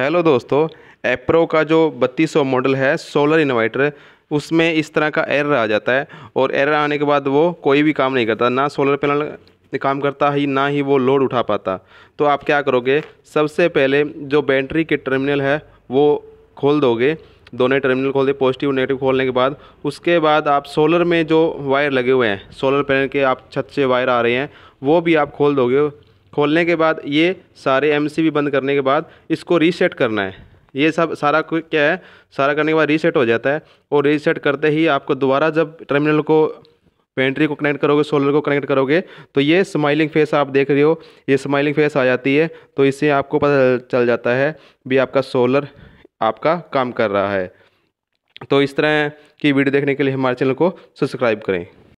hello दोस्तों appro का जो 3200 मॉडल है सोलर इन्वर्टर उसमें इस तरह का एरर आ जाता है और एरर आने के बाद वो कोई भी काम नहीं करता ना सोलर पैनल काम करता ही ना ही वो लोड उठा पाता तो आप क्या करोगे सबसे पहले जो बैटरी के टर्मिनल है वो खोल दोगे दोनों टर्मिनल खोल दे पॉजिटिव नेगेटिव खोलने के बाद उसके बाद आप सोलर में जो वायर लगे हुए हैं सोलर पैनल के आप छत से वायर आ रहे हैं वो भी आप खोल दोगे खोलने के बाद ये सारे एम बंद करने के बाद इसको रीसेट करना है ये सब सारा क्या है सारा करने के बाद रीसेट हो जाता है और रीसेट करते ही आपको दोबारा जब टर्मिनल को पेंट्री को कनेक्ट करोगे सोलर को कनेक्ट करोगे तो ये स्माइलिंग फेस आप देख रहे हो ये स्माइलिंग फेस आ जाती है तो इससे आपको पता चल जाता है भी आपका सोलर आपका काम कर रहा है तो इस तरह की वीडियो देखने के लिए हमारे चैनल को सब्सक्राइब करें